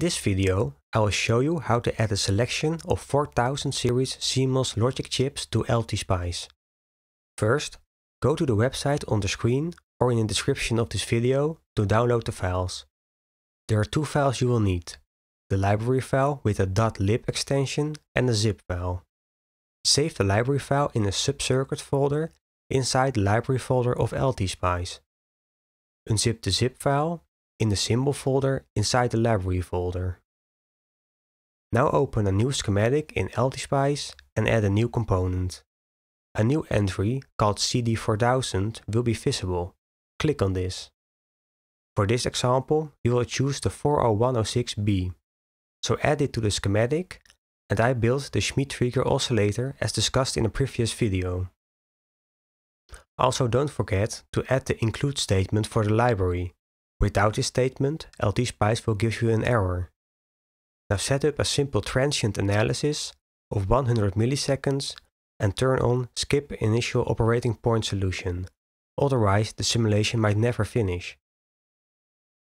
In this video, I will show you how to add a selection of 4000 series CMOS logic chips to LTSpice. First, go to the website on the screen or in the description of this video to download the files. There are two files you will need, the library file with a .lib extension and a zip file. Save the library file in a subcircuit folder inside the library folder of LTSpice. Unzip the zip file in the symbol folder inside the library folder. Now open a new schematic in LTSpice and add a new component. A new entry called CD4000 will be visible. Click on this. For this example, we will choose the 40106B. So add it to the schematic and I built the schmidt trigger oscillator as discussed in a previous video. Also don't forget to add the include statement for the library, Without this statement, LTSpice will give you an error. Now set up a simple transient analysis of 100 milliseconds and turn on Skip Initial Operating Point Solution, otherwise the simulation might never finish.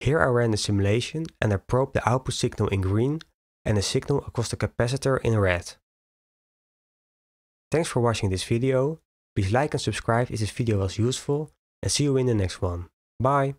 Here I ran the simulation and I probed the output signal in green and the signal across the capacitor in red. Thanks for watching this video, please like and subscribe if this video was useful and see you in the next one. Bye!